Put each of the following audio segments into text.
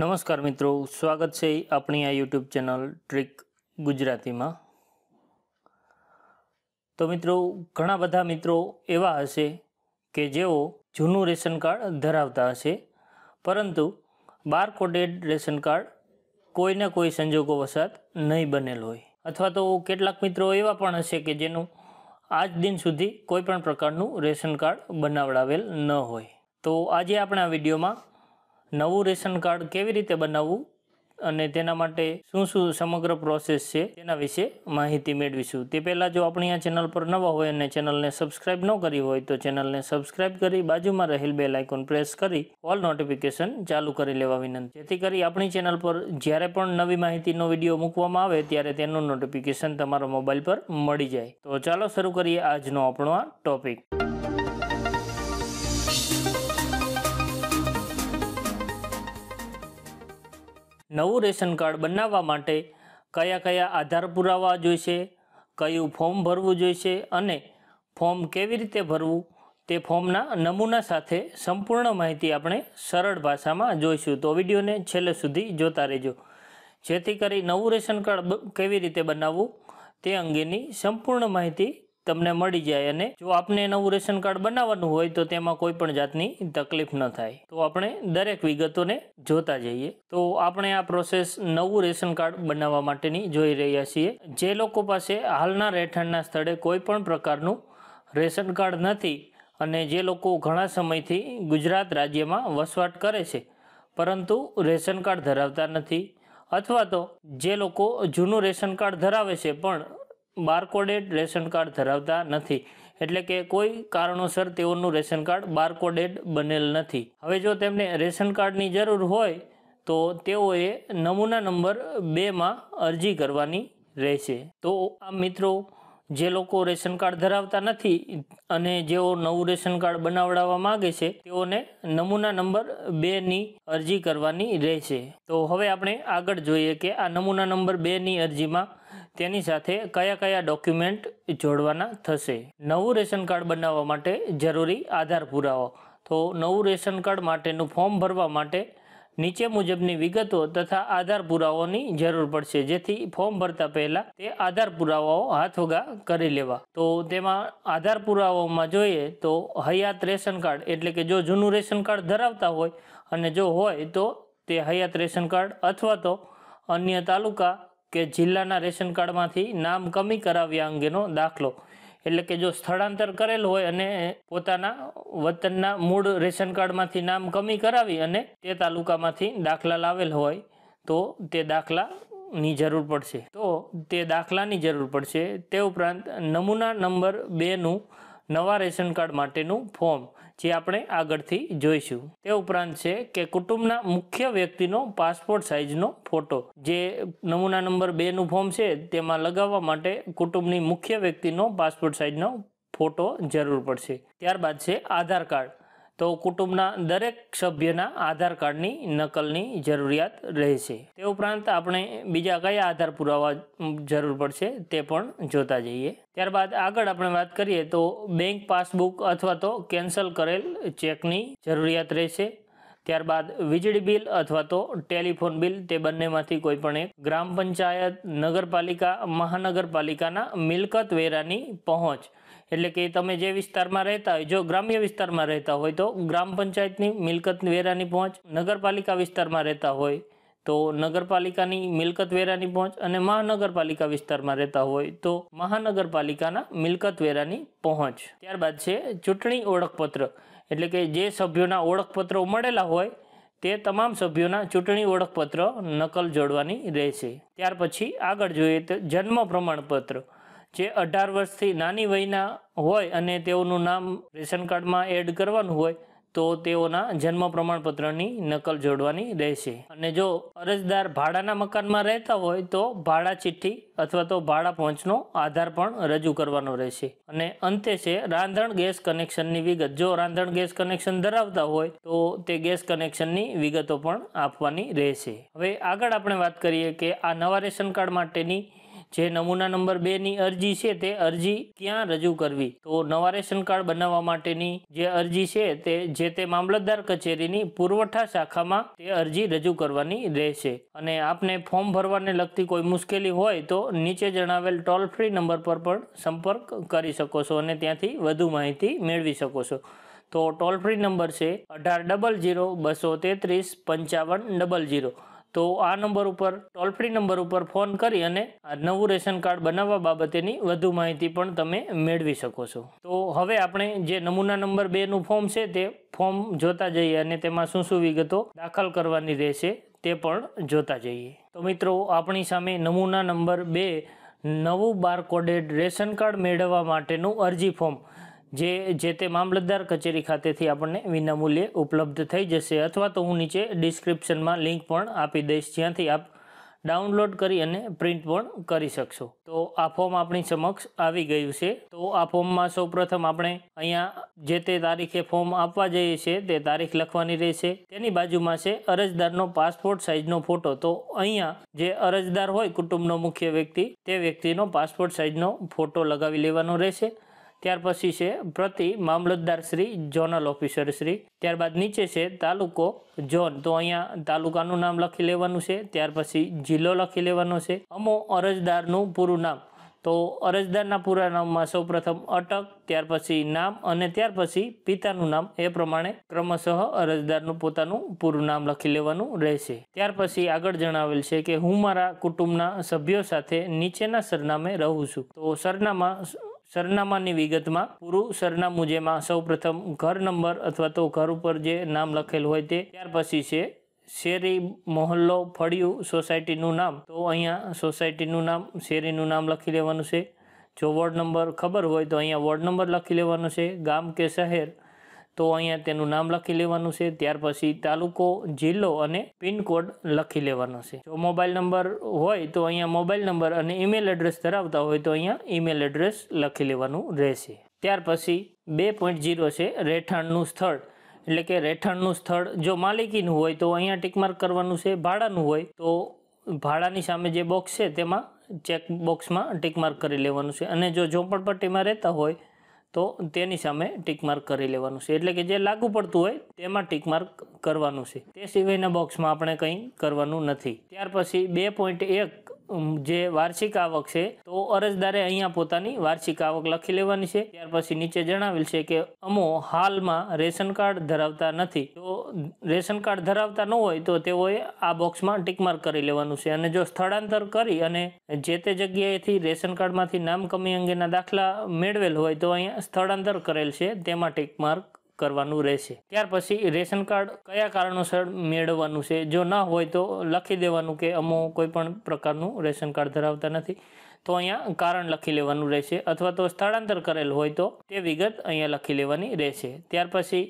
નમસ્કાર મિત્રો સ્વાગત છે આપણી આ યુટ્યુબ ચેનલ ટ્રીક ગુજરાતીમાં તો મિત્રો ઘણા બધા મિત્રો એવા હશે કે જેઓ જૂનું રેશન કાર્ડ ધરાવતા હશે પરંતુ બારકોડેડ રેશન કાર્ડ કોઈને કોઈ સંજોગો વસાત નહીં બનેલ હોય અથવા તો કેટલાક મિત્રો એવા પણ હશે કે જેનું આજ દિન સુધી કોઈ પણ પ્રકારનું રેશન કાર્ડ બનાવડાવેલ ન હોય તો આજે આપણે આ વિડીયોમાં નવું રેશન કાર્ડ કેવી રીતે બનાવવું અને તેના માટે શું શું સમગ્ર પ્રોસેસ છે તેના વિશે માહિતી મેળવીશું તે પહેલાં જો આપણી આ ચેનલ પર નવા હોય અને ચેનલને સબસ્ક્રાઇબ ન કરી હોય તો ચેનલને સબસ્ક્રાઇબ કરી બાજુમાં રહેલ બેલ આઇકોન પ્રેસ કરી ઓલ નોટિફિકેશન ચાલુ કરી લેવા વિનંતી જેથી કરી આપણી ચેનલ પર જ્યારે પણ નવી માહિતીનો વિડીયો મૂકવામાં આવે ત્યારે તેનું નોટિફિકેશન તમારા મોબાઈલ પર મળી જાય તો ચાલો શરૂ કરીએ આજનો આપણો આ ટોપિક નવું રેશન કાર્ડ બનાવવા માટે કયા કયા આધાર પુરાવા જોઈશે કયું ફોર્મ ભરવું જોઈશે અને ફોર્મ કેવી રીતે ભરવું તે ફોર્મના નમૂના સાથે સંપૂર્ણ માહિતી આપણે સરળ ભાષામાં જોઈશું તો વિડીયોને છેલ્લે સુધી જોતા રહેજો જેથી કરી નવું રેશન કાર્ડ કેવી રીતે બનાવવું તે અંગેની સંપૂર્ણ માહિતી તમને મળી જાય અને જો આપને નવું રેશન કાર્ડ બનાવવાનું હોય તો તેમાં કોઈ પણ જાતની તકલીફ ન થાય તો આપણે દરેક વિગતોને જોતા જઈએ તો આપણે આ પ્રોસેસ નવું રેશન કાર્ડ બનાવવા માટેની જોઈ રહ્યા છીએ જે લોકો પાસે હાલના રહેઠાણના સ્થળે કોઈ પણ પ્રકારનું રેશન કાર્ડ નથી અને જે લોકો ઘણા સમયથી ગુજરાત રાજ્યમાં વસવાટ કરે છે પરંતુ રેશન કાર્ડ ધરાવતા નથી અથવા તો જે લોકો જૂનું રેશન કાર્ડ ધરાવે છે પણ બારકોડેડ રેશન કાર્ડ ધરાવતા નથી એટલે કે કોઈ કારણોસર તેઓનું રેશન કાર્ડ બારકોડેડ બનેલ નથી હવે જો તેમને રેશન કાર્ડની જરૂર હોય તો તેઓએ નમૂના નંબર બેમાં અરજી કરવાની રહેશે તો આ મિત્રો જે લોકો રેશન કાર્ડ ધરાવતા નથી અને જેઓ નવું રેશન કાર્ડ બનાવડાવવા માગે છે તેઓને નમૂના નંબર બેની અરજી કરવાની રહેશે તો હવે આપણે આગળ જોઈએ કે આ નમૂના નંબર બેની અરજીમાં તેની સાથે કયા કયા ડોક્યુમેન્ટ જોડવાના થશે નવું રેશન કાર્ડ બનાવવા માટે જરૂરી આધાર પુરાવો તો નવું રેશન કાર્ડ માટેનું ફોર્મ ભરવા માટે નીચે મુજબની વિગતો તથા આધાર પુરાવાઓની જરૂર પડશે જેથી ફોર્મ ભરતા પહેલાં તે આધાર પુરાવાઓ હાથોગા કરી લેવા તો તેમાં આધાર પુરાવાઓમાં જોઈએ તો હયાત રેશન કાર્ડ એટલે કે જો જૂનું રેશન કાર્ડ ધરાવતા હોય અને જો હોય તો તે હયાત રેશન કાર્ડ અથવા તો અન્ય તાલુકા કે જિલ્લાના રેશન કાર્ડમાંથી નામ કમી કરાવ્યા અંગેનો દાખલો એટલે કે જો સ્થળાંતર કરેલ હોય અને પોતાના વતનના મૂળ રેશન કાર્ડમાંથી નામ કમી કરાવી અને તે તાલુકામાંથી દાખલા લાવેલ હોય તો તે દાખલાની જરૂર પડશે તો તે દાખલાની જરૂર પડશે તે ઉપરાંત નમૂના નંબર બેનું નવા રેશન કાર્ડ માટેનું ફોર્મ જે આપણે આગળથી જોઈશું તે ઉપરાંત છે કે કુટુંબના મુખ્ય વ્યક્તિનો પાસપોર્ટ સાઇઝનો ફોટો જે નમૂના નંબર બેનું ફોર્મ છે તેમાં લગાવવા માટે કુટુંબની મુખ્ય વ્યક્તિનો પાસપોર્ટ સાઇઝનો ફોટો જરૂર પડશે ત્યારબાદ છે આધાર કાર્ડ તો કુટુંબના દરેક સભ્યના આધાર કાર્ડની નકલની જરૂરિયાત રહેશે તે ઉપરાંત આપણે બીજા કયા આધાર પુરાવા જરૂર પડશે તે પણ જોતા જઈએ ત્યારબાદ આગળ આપણે વાત કરીએ તો બેંક પાસબુક અથવા તો કેન્સલ કરેલ ચેકની જરૂરિયાત રહેશે ત્યારબાદ વીજળી બિલ અથવા તો ટેલિફોન બિલ તે બંનેમાંથી કોઈ પણ એક ગ્રામ પંચાયત નગરપાલિકા મહાનગરપાલિકાના મિલકત વેરાની પહોંચ એટલે કે તમે જે વિસ્તારમાં રહેતા હોય જો ગ્રામ્ય વિસ્તારમાં રહેતા હોય તો ગ્રામ પંચાયતની મિલકત વેરાની પહોંચ નગરપાલિકા વિસ્તારમાં રહેતા હોય તો નગરપાલિકાની મિલકત વેરાની પહોંચ અને મહાનગરપાલિકા વિસ્તારમાં રહેતા હોય તો મહાનગરપાલિકાના મિલકત વેરાની પહોંચ ત્યારબાદ છે ચૂંટણી ઓળખપત્ર એટલે કે જે સભ્યોના ઓળખપત્રો મળેલા હોય તે તમામ સભ્યોના ચૂંટણી ઓળખપત્ર નકલ જોડવાની રહેશે ત્યાર પછી આગળ જોઈએ તો જન્મ પ્રમાણપત્ર જે અઢાર વર્ષથી નાની વયના હોય અને તેઓનું નામ રેશન કાર્ડમાં એડ કરવાનું હોય તો તેઓના જન્મ પ્રમાણપત્રની નકલ જોડવાની રહેશે અને જો અરજદાર ભાડાના મકાનમાં રહેતા હોય તો ભાડા ચિઠ્ઠી અથવા તો ભાડા પહોંચનો આધાર પણ રજૂ કરવાનો રહેશે અને અંતે છે રાંધણ ગેસ કનેક્શનની વિગત જો રાંધણ ગેસ કનેક્શન ધરાવતા હોય તો તે ગેસ કનેક્શનની વિગતો પણ આપવાની રહેશે હવે આગળ આપણે વાત કરીએ કે આ નવા રેશન કાર્ડ માટેની જે નમૂના નંબર બે ની અરજી છે તે અરજી ક્યાં રજૂ કરવી તો નવા રેશન કાર્ડ બનાવવા માટેની જે અરજી છે તે જે તે મામલતદાર કચેરીની પુરવઠા શાખામાં તે અરજી રજૂ કરવાની રહેશે અને આપને ફોર્મ ભરવાને લગતી કોઈ મુશ્કેલી હોય તો નીચે જણાવેલ ટોલ ફ્રી નંબર પર પણ સંપર્ક કરી શકો છો અને ત્યાંથી વધુ માહિતી મેળવી શકો છો તો ટોલ ફ્રી નંબર છે અઢાર ડબલ જીરો બસો તેત્રીસ પંચાવન ડબલ જીરો તો આ નંબર ઉપર ટોલ ફ્રી નંબર ઉપર ફોન કરી અને આ નવું રેશન કાર્ડ બનાવવા બાબતેની વધુ માહિતી પણ તમે મેળવી શકો છો તો હવે આપણે જે નમૂના નંબર બેનું ફોર્મ છે તે ફોર્મ જોતા જઈએ અને તેમાં શું શું વિગતો દાખલ કરવાની રહેશે તે પણ જોતા જઈએ તો મિત્રો આપણી સામે નમૂના નંબર બે નવું બારકોડેડ રેશન કાર્ડ મેળવવા માટેનું અરજી ફોર્મ જે જે તે મામલતદાર કચેરી ખાતેથી આપણને વિનામૂલ્યે ઉપલબ્ધ થઈ જશે અથવા તો હું નીચે ડિસ્ક્રિપ્શનમાં લિંક પણ આપી દઈશ જ્યાંથી આપ ડાઉનલોડ કરી અને પ્રિન્ટ પણ કરી શકશો તો આ ફોર્મ આપણી સમક્ષ આવી ગયું છે તો આ ફોર્મમાં સૌપ્રથમ આપણે અહીંયા જે તે તારીખે ફોર્મ આપવા જઈએ છીએ તે તારીખ લખવાની રહેશે તેની બાજુમાં છે અરજદારનો પાસપોર્ટ સાઇઝનો ફોટો તો અહીંયા જે અરજદાર હોય કુટુંબનો મુખ્ય વ્યક્તિ તે વ્યક્તિનો પાસપોર્ટ સાઇઝનો ફોટો લગાવી લેવાનો રહેશે ત્યાર પછી છે પ્રતિ મામલતદાર શ્રી ઝોનલ ઓફિસર શ્રી ત્યારબાદ નીચે છે તાલુકો ઝોન તો અહીંયા તાલુકાનું નામ લખી લેવાનું છે ત્યાર પછી જિલ્લો લખી લેવાનો છે અમો અરજદારનું પૂરું નામ તો અરજદારના પૂરા નામમાં સૌપ્રથમ અટક ત્યાર પછી નામ અને ત્યાર પછી પિતાનું નામ એ પ્રમાણે ક્રમશઃ અરજદારનું પોતાનું પૂરું નામ લખી લેવાનું રહેશે ત્યાર પછી આગળ જણાવેલ છે કે હું મારા કુટુંબના સભ્યો સાથે નીચેના સરનામે રહું છું તો સરનામા સરનામાની વિગતમાં પૂરું સરનામું જેમાં સૌપ્રથમ ઘર નંબર અથવા તો ઘર ઉપર જે નામ લખેલ હોય તે ત્યાર પછી છે શેરી મોહલ્લો ફળિયું સોસાયટીનું નામ તો અહીંયા સોસાયટીનું નામ શેરીનું નામ લખી લેવાનું છે જો વોર્ડ નંબર ખબર હોય તો અહીંયા વોર્ડ નંબર લખી લેવાનો છે ગામ કે શહેર તો અહીંયા તેનું નામ લખી લેવાનું છે ત્યાર પછી તાલુકો જિલ્લો અને પિનકોડ લખી લેવાનો છે જો મોબાઈલ નંબર હોય તો અહીંયા મોબાઈલ નંબર અને ઈમેલ એડ્રેસ ધરાવતા હોય તો અહીંયા ઈમેલ એડ્રેસ લખી લેવાનું રહેશે ત્યાર પછી બે પોઈન્ટ જીરો છે રહેઠાણનું સ્થળ એટલે કે રહેઠાણનું સ્થળ જો માલિકીનું હોય તો અહીંયા ટીકમાર્ક કરવાનું છે ભાડાનું હોય તો ભાડાની સામે જે બોક્સ છે તેમાં ચેક બોક્સમાં ટીકમાર્ક કરી લેવાનું છે અને જો ઝોપડપટ્ટીમાં રહેતા હોય તો તેની સામે ટીક માર્ક કરી લેવાનું છે એટલે કે જે લાગુ પડતું હોય તેમાં ટીક માર્ક કરવાનું છે તે સિવાયના બોક્સમાં આપણે કંઈ કરવાનું નથી ત્યાર પછી બે પોઈન્ટ એક જે વાર્ષિક આવક છે તો અરજદારે અહીંયા પોતાની વાર્ષિક આવક લખી લેવાની છે ત્યાર પછી નીચે જણાવેલ છે કે અમો હાલમાં રેશન કાર્ડ ધરાવતા નથી તો રેશન કાર્ડ ધરાવતા ન હોય તો તેઓએ આ બોક્સમાં ટીકમાર્ક કરી લેવાનું છે અને જો સ્થળાંતર કરી અને જે તે જગ્યાએથી રેશન કાર્ડમાંથી નામ કમી અંગેના દાખલા મેળવેલ હોય તો અહીંયા સ્થળાંતર કરેલ છે તેમાં ટીકમાર્ક કરવાનું રહેશે ત્યાર પછી રેશન કાર્ડ કયા કારણોસર મેળવવાનું છે જો ના હોય તો લખી દેવાનું કે અમુક કોઈ પણ પ્રકારનું રેશન કાર્ડ ધરાવતા નથી તો અહીંયા કારણ લખી લેવાનું રહેશે અથવા તો સ્થળાંતર કરેલ હોય તો તે વિગત અહીંયા લખી લેવાની રહેશે ત્યાર પછી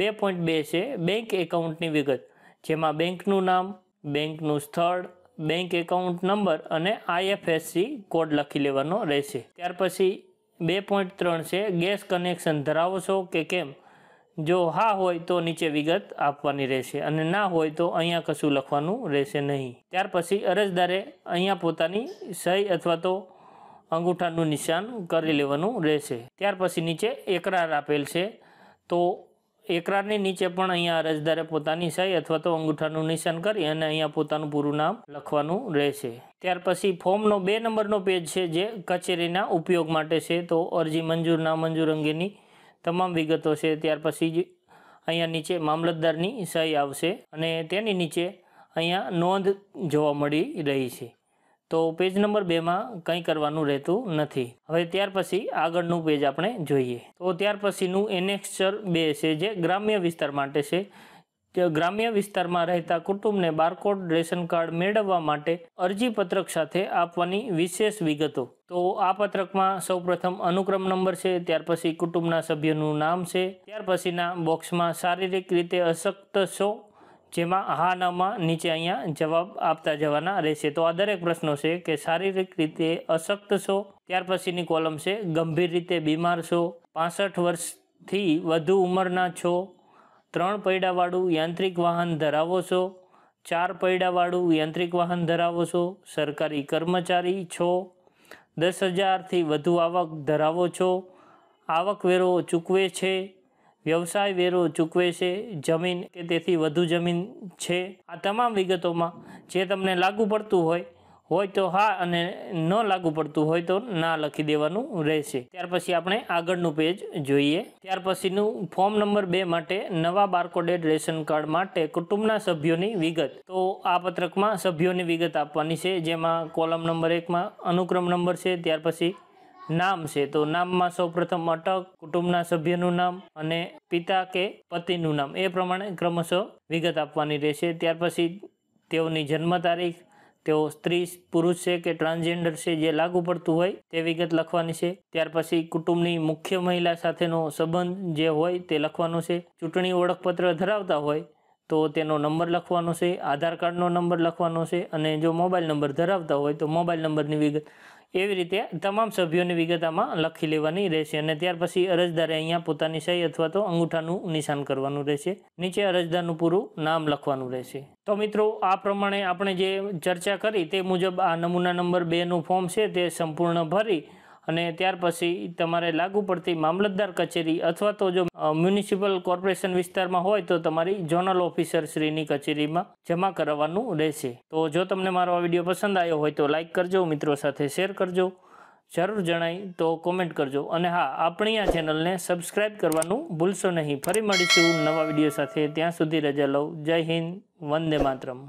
બે પોઈન્ટ બે છે બેંક એકાઉન્ટની વિગત જેમાં બેંકનું નામ બેંકનું સ્થળ બેંક એકાઉન્ટ નંબર અને આઈએફએસસી કોડ લખી લેવાનો રહેશે ત્યાર પછી બે પોઈન્ટ ત્રણ છે ગેસ કનેક્શન ધરાવો છો કે કેમ જો હા હોય તો નીચે વિગત આપવાની રહેશે અને ના હોય તો અહીંયા કશું લખવાનું રહેશે નહીં ત્યાર પછી અરજદારે અહીંયા પોતાની સહી અથવા તો અંગૂઠાનું નિશાન કરી લેવાનું રહેશે ત્યાર પછી નીચે એકરાર આપેલ છે તો એકરારની નીચે પણ અહીંયા અરજદારે પોતાની સહી અથવા તો અંગૂઠાનું નિશાન કરી અને અહીંયા પોતાનું પૂરું નામ લખવાનું રહેશે ત્યાર પછી ફોર્મનો બે નંબરનો પેજ છે જે કચેરીના ઉપયોગ માટે છે તો અરજી મંજૂર ના મંજૂર અંગેની તમામ વિગતો છે ત્યાર પછી જ અહીંયા નીચે મામલતદારની સહી આવશે અને તેની નીચે અહીંયા નોંધ જોવા મળી રહી છે તો પેજ નંબર બેમાં કંઈ કરવાનું રહેતું નથી હવે ત્યાર પછી આગળનું પેજ આપણે જોઈએ તો ત્યાર પછીનું એનેક્સર બે છે જે ગ્રામ્ય વિસ્તાર માટે છે તેઓ ગ્રામ્ય વિસ્તારમાં રહેતા કુટુંબને બારકોડ રેશન કાર્ડ મેળવવા માટે અરજી પત્રક સાથે આપવાની વિશેષ વિગતો તો આ પત્રકમાં સૌપ્રથમ અનુક્રમ નંબર છે ત્યાર પછી કુટુંબના સભ્યનું નામ છે ત્યાર પછીના બોક્સમાં શારીરિક રીતે અશક્ત છો જેમાં હા નામાં નીચે અહીંયા જવાબ આપતા જવાના રહેશે તો આ દરેક પ્રશ્નો છે કે શારીરિક રીતે અશક્ત છો ત્યાર પછીની કોલમ છે ગંભીર રીતે બીમાર છો પાસઠ વર્ષથી વધુ ઉંમરના છો ત્રણ પૈડાવાળું યાંત્રિક વાહન ધરાવો છો ચાર પૈડાવાળું યાંત્રિક વાહન ધરાવો છો સરકારી કર્મચારી છો દસ હજારથી વધુ આવક ધરાવો છો આવકવેરો ચૂકવે છે વ્યવસાય વેરો ચૂકવે છે જમીન કે તેથી વધુ જમીન છે આ તમામ વિગતોમાં જે તમને લાગુ પડતું હોય હોય તો હા અને ન લાગુ પડતું હોય તો ના લખી દેવાનું રહેશે ત્યાર પછી આપણે આગળનું પેજ જોઈએ ત્યાર પછીનું ફોર્મ નંબર બે માટે નવા બારકોડેડ રેશન કાર્ડ માટે કુટુંબના સભ્યોની વિગત તો આ પત્રકમાં સભ્યોની વિગત આપવાની છે જેમાં કોલમ નંબર એકમાં અનુક્રમ નંબર છે ત્યાર પછી નામ છે તો નામમાં સૌપ્રથમ અટક કુટુંબના સભ્યનું નામ અને પિતા કે પતિનું નામ એ પ્રમાણે ક્રમશઃ વિગત આપવાની રહેશે ત્યાર પછી તેઓની જન્મ તારીખ તેઓ સ્ત્રી પુરુષ છે કે ટ્રાન્સજેન્ડર છે જે લાગુ પડતું હોય તે વિગત લખવાની છે ત્યાર પછી કુટુંબની મુખ્ય મહિલા સાથેનો સંબંધ જે હોય તે લખવાનો છે ચૂંટણી ઓળખપત્ર ધરાવતા હોય તો તેનો નંબર લખવાનો છે આધાર કાર્ડનો નંબર લખવાનો છે અને જો મોબાઈલ નંબર ધરાવતા હોય તો મોબાઈલ નંબરની વિગત એવી રીતે તમામ સભ્યોની વિગત આમાં લખી લેવાની રહેશે અને ત્યાર પછી અરજદારે અહીંયા પોતાની સહી અથવા તો અંગૂઠાનું નિશાન કરવાનું રહેશે નીચે અરજદારનું પૂરું નામ લખવાનું રહેશે તો મિત્રો આ પ્રમાણે આપણે જે ચર્ચા કરી તે મુજબ આ નમૂના નંબર બેનું ફોર્મ છે તે સંપૂર્ણ ભરી અને ત્યાર પછી તમારે લાગુ પડતી મામલતદાર કચેરી અથવા તો જો મ્યુનિસિપલ કોર્પોરેશન વિસ્તારમાં હોય તો તમારી ઝોનલ ઓફિસર શ્રીની કચેરીમાં જમા કરાવવાનું રહેશે તો જો તમને મારો આ વિડીયો પસંદ આવ્યો હોય તો લાઇક કરજો મિત્રો સાથે શેર કરજો જરૂર જણાય તો કોમેન્ટ કરજો અને હા આપણી આ ચેનલને સબસ્ક્રાઇબ કરવાનું ભૂલશો નહીં ફરી મળીશું નવા વિડીયો સાથે ત્યાં સુધી રજા લઉં જય હિન્દ વંદે માતરમ